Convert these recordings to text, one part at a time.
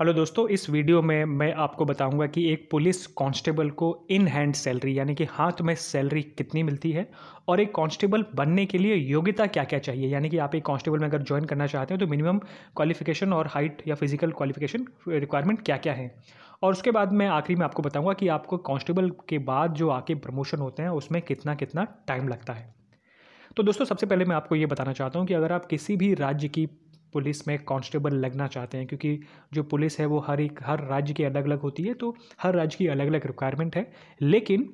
hello दोस्तों इस video में मैं आपको बताऊंगा कि एक पुलिस कांस्टेबल को इन हैंड सैलरी यानी कि हाथ में सैलरी कितनी मिलती है और एक कांस्टेबल बनने के लिए योग्यता क्या क्या चाहिए यानी कि आप एक कांस्टेबल में अगर ज्वाइन करना चाहते हैं तो मिनिमम क्वालिफिकेशन और हाइट या फिजिकल क्वालिफिकेशन रिक्वायरमेंट क्या क्या है और उसके बाद मैं आखिरी में आपको बताऊँगा कि आपको कांस्टेबल के बाद जो आके प्रमोशन होते हैं उसमें कितना कितना टाइम लगता है तो दोस्तों सबसे पहले मैं आपको ये बताना चाहता हूँ कि अगर आप किसी भी राज्य की पुलिस में कांस्टेबल लगना चाहते हैं क्योंकि जो पुलिस है वो हर एक हर राज्य की अलग अलग होती है तो हर राज्य की अलग अलग रिक्वायरमेंट है लेकिन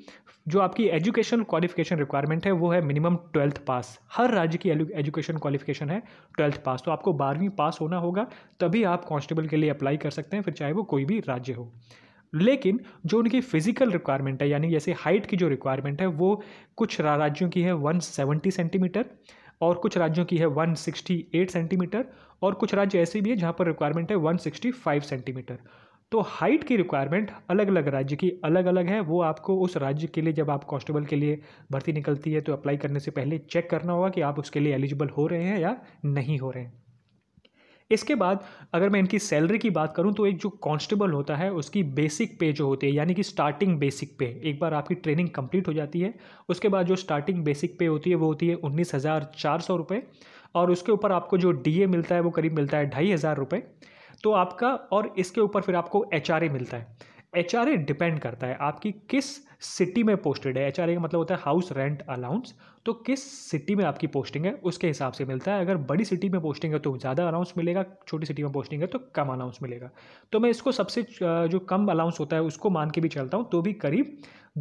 जो आपकी एजुकेशन क्वालिफिकेशन रिक्वायरमेंट है वो है मिनिमम ट्वेल्थ पास हर राज्य की एजुकेशन क्वालिफिकेशन है ट्वेल्थ पास तो आपको बारहवीं पास होना होगा तभी आप कांस्टेबल के लिए अप्लाई कर सकते हैं फिर चाहे वो कोई भी राज्य हो लेकिन जो उनकी फिजिकल रिक्वायरमेंट है यानी जैसे हाइट की जो रिक्वायरमेंट है वो कुछ राज्यों की है 170 सेंटीमीटर और कुछ राज्यों की है 168 सेंटीमीटर और कुछ राज्य ऐसे भी है जहाँ पर रिक्वायरमेंट है 165 सेंटीमीटर तो हाइट की रिक्वायरमेंट अलग अलग राज्य की अलग अलग है वो आपको उस राज्य के लिए जब आप कॉन्स्टेबल के लिए भर्ती निकलती है तो अप्लाई करने से पहले चेक करना होगा कि आप उसके लिए एलिजिबल हो रहे हैं या नहीं हो रहे हैं इसके बाद अगर मैं इनकी सैलरी की बात करूँ तो एक जो कांस्टेबल होता है उसकी बेसिक पे जो होती है यानी कि स्टार्टिंग बेसिक पे एक बार आपकी ट्रेनिंग कंप्लीट हो जाती है उसके बाद जो स्टार्टिंग बेसिक पे होती है वो होती है उन्नीस हज़ार चार सौ रुपये और उसके ऊपर आपको जो डी मिलता है वो करीब मिलता है ढाई हज़ार रुपये तो आपका और इसके ऊपर फिर आपको एच मिलता है एच डिपेंड करता है आपकी किस सिटी में पोस्टेड है एच का मतलब होता है हाउस रेंट अलाउंस तो किस सिटी में आपकी पोस्टिंग है उसके हिसाब से मिलता है अगर बड़ी सिटी में पोस्टिंग है तो ज़्यादा अलाउंस मिलेगा छोटी सिटी में पोस्टिंग है तो कम अलाउंस मिलेगा तो मैं इसको सबसे जो कम अलाउंस होता है उसको मान के भी चलता हूँ तो भी करीब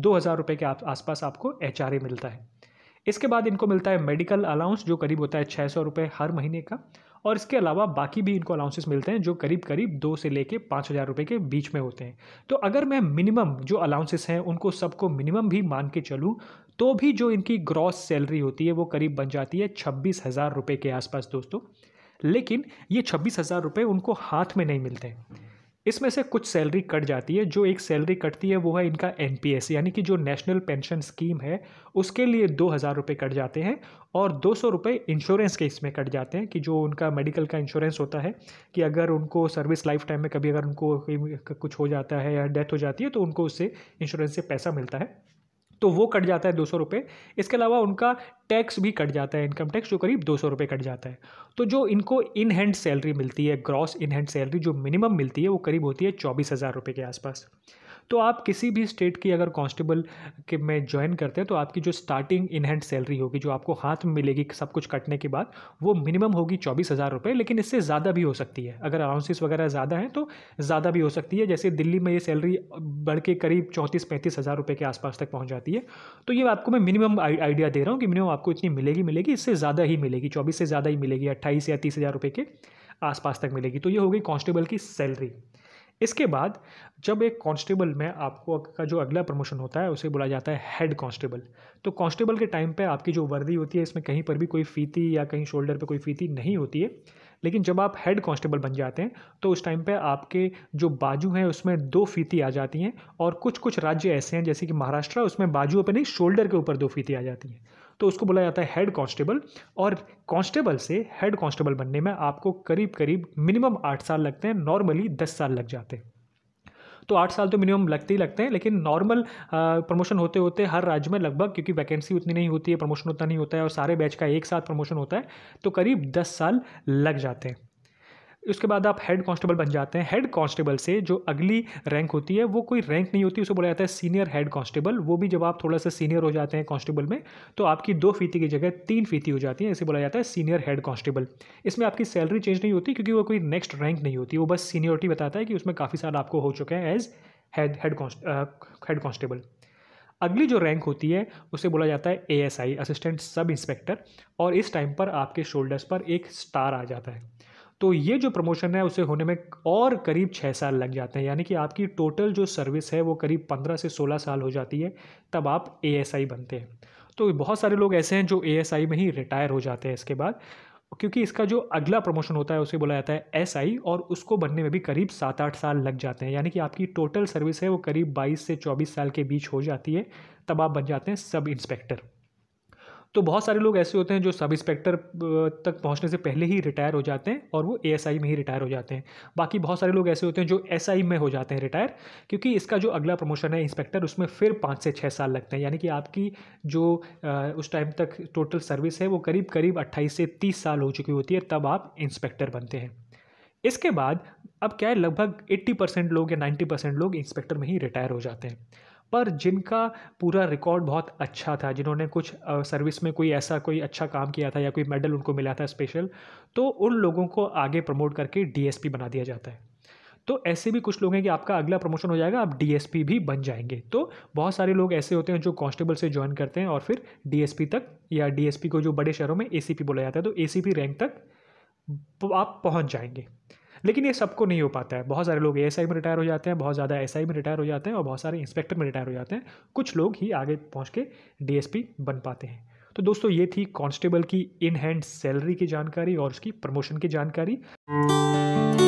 दो हज़ार रुपये के आसपास आपको एच मिलता है इसके बाद इनको मिलता है मेडिकल अलाउंस जो करीब होता है छः सौ रुपये हर महीने का और इसके अलावा बाकी भी इनको अलाउंसेस मिलते हैं जो करीब करीब दो से लेके पाँच हज़ार रुपये के बीच में होते हैं तो अगर मैं मिनिमम जो अलाउंसेस हैं उनको सबको मिनिमम भी मान के चलूँ तो भी जो इनकी ग्रॉस सैलरी होती है वो करीब बन जाती है छब्बीस हज़ार रुपये के आसपास दोस्तों लेकिन ये छब्बीस हज़ार रुपये उनको हाथ में नहीं मिलते हैं इसमें से कुछ सैलरी कट जाती है जो एक सैलरी कटती है वो है इनका एन यानी कि जो नेशनल पेंशन स्कीम है उसके लिए दो हज़ार रुपये कट जाते हैं और दो सौ रुपये इंश्योरेंस के इसमें कट जाते हैं कि जो उनका मेडिकल का इंश्योरेंस होता है कि अगर उनको सर्विस लाइफ टाइम में कभी अगर उनको कुछ हो जाता है या डेथ हो जाती है तो उनको उससे इंश्योरेंस से पैसा मिलता है तो वो कट जाता है दो सौ रुपये इसके अलावा उनका टैक्स भी कट जाता है इनकम टैक्स जो करीब दो सौ रुपये कट जाता है तो जो इनको इन हैंड सैलरी मिलती है ग्रॉस इन हैंड सैलरी जो मिनिमम मिलती है वो करीब होती है चौबीस हज़ार रुपये के आसपास तो आप किसी भी स्टेट की अगर कांस्टेबल के में ज्वाइन करते हैं तो आपकी जो स्टार्टिंग इन हैंड सैलरी होगी जो आपको हाथ में मिलेगी सब कुछ कटने के बाद वो मिनिमम होगी चौबीस हज़ार रुपये लेकिन इससे ज़्यादा भी हो सकती है अगर अलाउंसेस वगैरह ज़्यादा हैं तो ज़्यादा भी हो सकती है जैसे दिल्ली में ये सैलरी बढ़ के करीब चौंतीस पैंतीस हज़ार रुपये के आसपास तक पहुँच जाती है सकती है तो ये आपको मैं मिनिमम आइडिया दे रहा हूँ कि मिनिमम आपको इतनी मिलेगी मिलेगी इससे ज़्यादा ही मिलेगी चौबीस से ज़्यादा ही मिलेगी अट्ठाईस या तीस हज़ार रुपये के आसपास तक मिलेगी तो ये हो गई कॉन्स्टेबल की सैलरी इसके बाद जब एक कांस्टेबल में आपको का जो अगला प्रमोशन होता है उसे बोला जाता है हेड कांस्टेबल तो कांस्टेबल के टाइम पे आपकी जो वर्दी होती है इसमें कहीं पर भी कोई फीती या कहीं शोल्डर पे कोई फीती नहीं होती है लेकिन जब आप हेड कांस्टेबल बन जाते हैं तो उस टाइम पे आपके जो बाजू हैं उसमें दो फीती आ जाती हैं और कुछ कुछ राज्य ऐसे हैं जैसे कि महाराष्ट्र उसमें बाजुओं पर नहीं शोल्डर के ऊपर दो फीती आ जाती हैं तो उसको बोला जाता है हेड कांस्टेबल और कांस्टेबल से हेड कांस्टेबल बनने में आपको करीब करीब मिनिमम आठ साल लगते हैं नॉर्मली दस साल लग जाते हैं तो आठ साल तो मिनिमम लगते ही लगते हैं लेकिन नॉर्मल प्रमोशन होते होते हर राज्य में लगभग क्योंकि वैकेंसी उतनी नहीं होती है प्रमोशन उतना नहीं होता है और सारे बैच का एक साथ प्रमोशन होता है तो करीब दस साल लग जाते हैं उसके बाद आप हेड कांस्टेबल बन जाते हैं हेड कांस्टेबल से जो अगली रैंक होती है वो कोई रैंक नहीं होती उसे बोला जाता है सीनियर हेड कांस्टेबल वो भी जब आप थोड़ा सा सीनियर हो जाते हैं कांस्टेबल में तो आपकी दो फीती की जगह तीन फीती हो जाती है इसे बोला जाता है सीनियर हेड कांस्टेबल इसमें आपकी सैलरी चेंज नहीं होती क्योंकि वो कोई नेक्स्ट रैंक नहीं होती वो बस सीनियरिटी बताता है कि उसमें काफ़ी साल आपको हो चुके हैं as head head head constable अगली जो रैंक होती है उसे बोला जाता है A S I assistant sub inspector और इस टाइम पर आपके शोल्डर्स पर एक स्टार आ जाता है तो ये जो प्रमोशन है उसे होने में और करीब छः साल लग जाते हैं यानी कि आपकी टोटल जो सर्विस है वो करीब पंद्रह से सोलह साल हो जाती है तब आप ए बनते हैं तो बहुत सारे लोग ऐसे हैं जो ए में ही रिटायर हो जाते हैं इसके बाद क्योंकि इसका जो अगला प्रमोशन होता है उसे बोला जाता है एस SI और उसको बनने में भी करीब सात आठ साल लग जाते हैं यानी कि आपकी टोटल सर्विस है वो करीब बाईस से चौबीस साल के बीच हो जाती है तब आप बन जाते हैं सब इंस्पेक्टर तो बहुत सारे लोग ऐसे होते हैं जो सब इंस्पेक्टर तक पहुंचने से पहले ही रिटायर हो जाते हैं और वो ए में ही रिटायर हो जाते हैं बाकी बहुत सारे लोग ऐसे होते हैं जो एस में हो जाते हैं रिटायर क्योंकि इसका जो अगला प्रमोशन है इंस्पेक्टर उसमें फिर पाँच से छः साल लगते हैं यानी कि आपकी जो उस टाइम तक टोटल सर्विस है वो करीब करीब अट्ठाईस से तीस साल हो चुकी होती है तब आप इंस्पेक्टर बनते हैं इसके बाद अब क्या है लगभग 80 परसेंट लोग या 90 परसेंट लोग इंस्पेक्टर में ही रिटायर हो जाते हैं पर जिनका पूरा रिकॉर्ड बहुत अच्छा था जिन्होंने कुछ सर्विस में कोई ऐसा कोई अच्छा काम किया था या कोई मेडल उनको मिला था स्पेशल तो उन लोगों को आगे प्रमोट करके डीएसपी बना दिया जाता है तो ऐसे भी कुछ लोग हैं कि आपका अगला प्रमोशन हो जाएगा आप डीएसपी भी बन जाएंगे तो बहुत सारे लोग ऐसे होते हैं जो कांस्टेबल से ज्वाइन करते हैं और फिर डीएसपी तक या डीएसपी को जो बड़े शहरों में एसीपी बोला जाता है तो एसीपी रैंक तक आप पहुंच जाएंगे लेकिन ये सबको नहीं हो पाता है बहुत सारे लोग ए में रिटायर हो जाते हैं बहुत ज़्यादा एस में रिटायर हो जाते हैं और बहुत सारे इंस्पेक्टर में रिटायर हो जाते हैं कुछ लोग ही आगे पहुँच के डी बन पाते हैं तो दोस्तों ये थी कांस्टेबल की इन हैंड सैलरी की जानकारी और उसकी प्रमोशन की जानकारी